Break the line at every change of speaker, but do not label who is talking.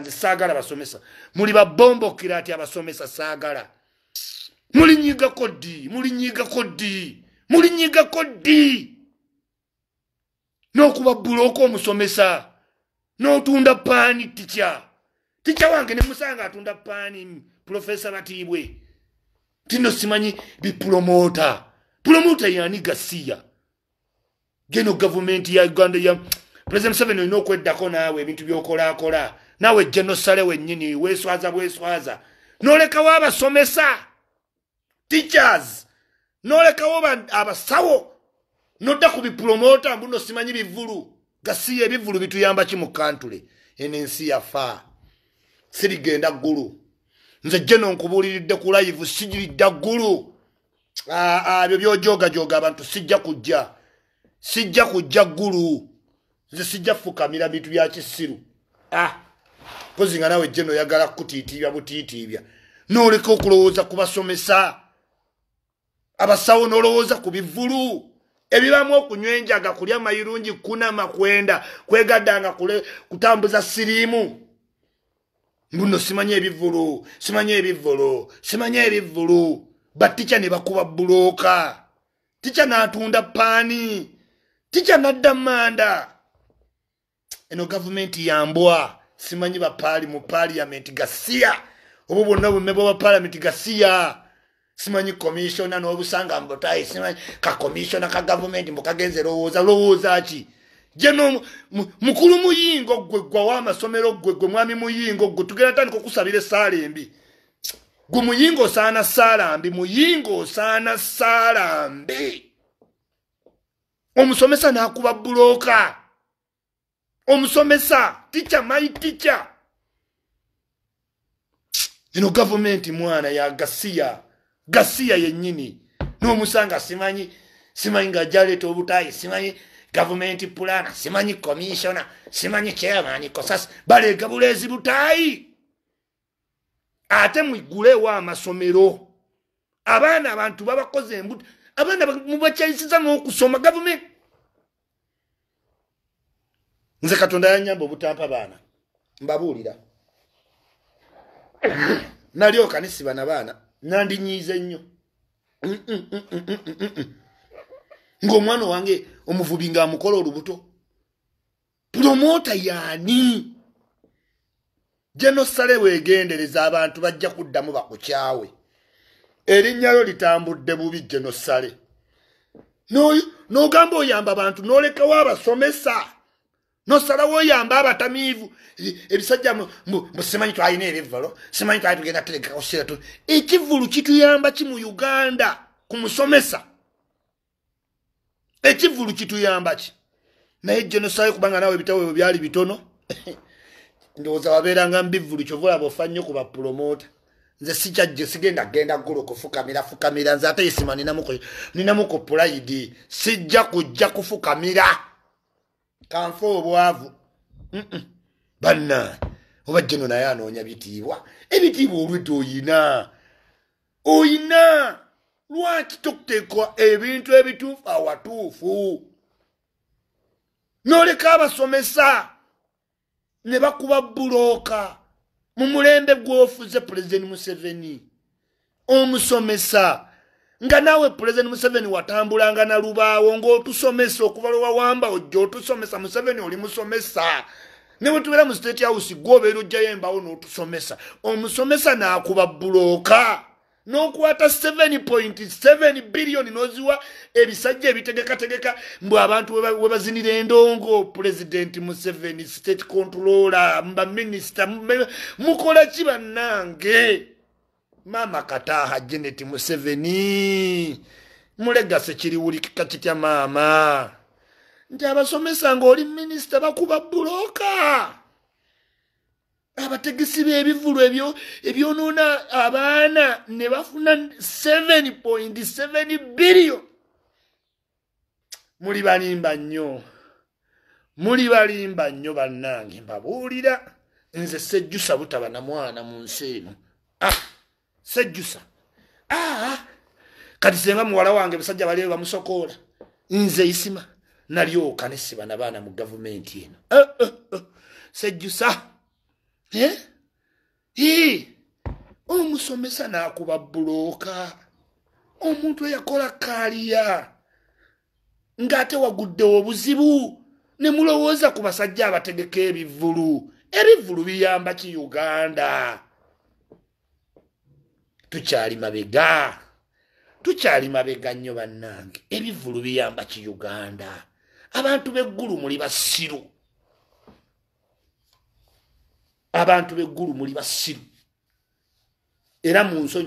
nze saagala basomesa muli babombokira ati abasomesa saagala mulinyigako ddi mulinyigako ddi mulinyigako ddi n'okuba bulooka omusomesa n'otunda paani ticya ticya wange ne musanga atunda paani purofesa batiibwe tino simanyi bipulomota pulomota yani gasiya geno gavumenti ya uganda ya president seven olina okweddako naawe ebintu byokolakola nawe genosale wenyini weswaza bweswaza nolekawo abasomesa teachers nolekawo abasawo nodda ku bipulomota mbuno simanyi bivulu gasiya ebivulu bituyamba ki mu kantule enensi yafa sirigenda ggulu nze jeno nkubuuliridde ku live sijiridda ggulu abyo ah, ah, byojogajoga abantu sijja kujja sijja kujja ggulu nze sijja fukamira bintu byakisiru ah. mpozi nga nawe jje noyagala kutiitiibya butiitiibya nooleka okulowooza ku basomesa abasawo n'olowooza ku bivulu ebibamu okunywa enjaga kulya mayirungi kunamakwenda kwegaddanga kutambuza siriimu mbuno simanyi ebivulu simanyi ebivulu simanyi ebivulu batica ne bakuba bulooka tica n'atunda paani tica n'adda manda eno gavumenti yambwa simanyi bapaali mu paliamenti gasiya obwo bwonna bwemme bwaba paliamenti gasiya simanyi komisyona n'obusanga mbutayi simanyi kakomisyona ka gavumenti mbukagenze lowooza lowooza ki jeno mukulu muyingo gwe gwawaamasomero gwe gwe mwami muyingo gwe tugenda tandika okusabira essaala embi gwe muyingo osaana saala mbi muyingo osaana saala mbi omusomesa n'akuba bbulooka omusomesa teacher, my teacher. Zino government mwana ya gasia. Gasia yenyini. No musanga simanyi. Simanyi gajale tobutai. Simanyi government pulana. Simanyi commissioner. Simanyi chairman. Kosas. Bale gabulezi butai. Ate mwigule wa masomero. Abana abantu baba koze mbuti. Abana mubachalisiza mwoku soma government. nze katonda yanyamba obutampa baana mbabuulira nalyoka nesibana baana nandinyiize nnyo mm, mm, mm, ngaomwana wange omuvubi ngaamukola olubuto promota yaani genosale wegendereza abantu bajja kuddamu bakukyawe erinnyalyo litambudde bubi genosale nogamba oyamba abantu nolekawo abasomesa no nosalawo oyamba abatamiivu e, ebisajja simanyi twalina ebivalo simanyi twali tugenda tutegekakosera ekivulu kituyamba ki mu uganda ku musomesa ekivulu kituyamba ki naye jonosayo kubanga nawe ebitabo ebyo byali bitono ndowooza wabeeranga mubivulu kyovaolaba ofa nnyo ku bapulomota nze sikyajje sigenda genda guloko fukamira fukamira nze ate yesima ninamuko pulayidi sijja kujja kufukamira, fukamira. Nzatayisima, ninamuko, ninamuko, ninamuko, ninamuko, ninamuko, ninamuko, ninamuko, kanfe obwavu banna oba jeno naye anoonya bitiibwa ebitiibwa olwedde oyina oyina lwaki tokuteekwa ebintu ebituufu awatuufu noleka abasomesa ne bakuba bbulooka mu mulembe gw'ofuze pulezidenti museveni omusomesa nga naawe pulezent museveni watambulanga na lubaawo ng'otusomesa okuva lwe wawamba ojja otusomesa museveni oli musomesa ne wetubeera mu state house gwe obeera ojjayo embawo n'otusomesa omusomesa n'akuba bbulooka n'okwata 7.7 biliyoni n'oziwa ebisajja ebitegekategeka mbwe abantu we bazinira endongo pulezidenti museveni state controller mbaminisita mukola ki bannange maama kataaha geneti museveni mulegase kiriwulikika kitya maama nti abasomesa ngaoli minisita bakuba buloka abategesi b'ebivulu ebyo ebyonoona abaana ne bafuna 7.7 billion muli balimba nnyo muli balimba nnyo bannange mbabuulira nze sejjusa butaba na mwana mu nsi eno ah. sejjusa aa ah, kati senga muwala wange basajja balebe bamusokoola nze isima nalyoka nesiba nabaana mu gavumenti eno eh, eh, eh. sejjusa omusomesa nakuba bulooka omuntu eyakola kaaliya ng'ate waguddewo obuzibu ne mulowooza ku basajja abategeka ebivulu ebivulu biyamba ki uganda tukyali mabega tukyali mabega nnyo bannange ebivulu biyamba ki uganda abantu beggulu muli basiru abantu beggulu muli basiru era munsonyi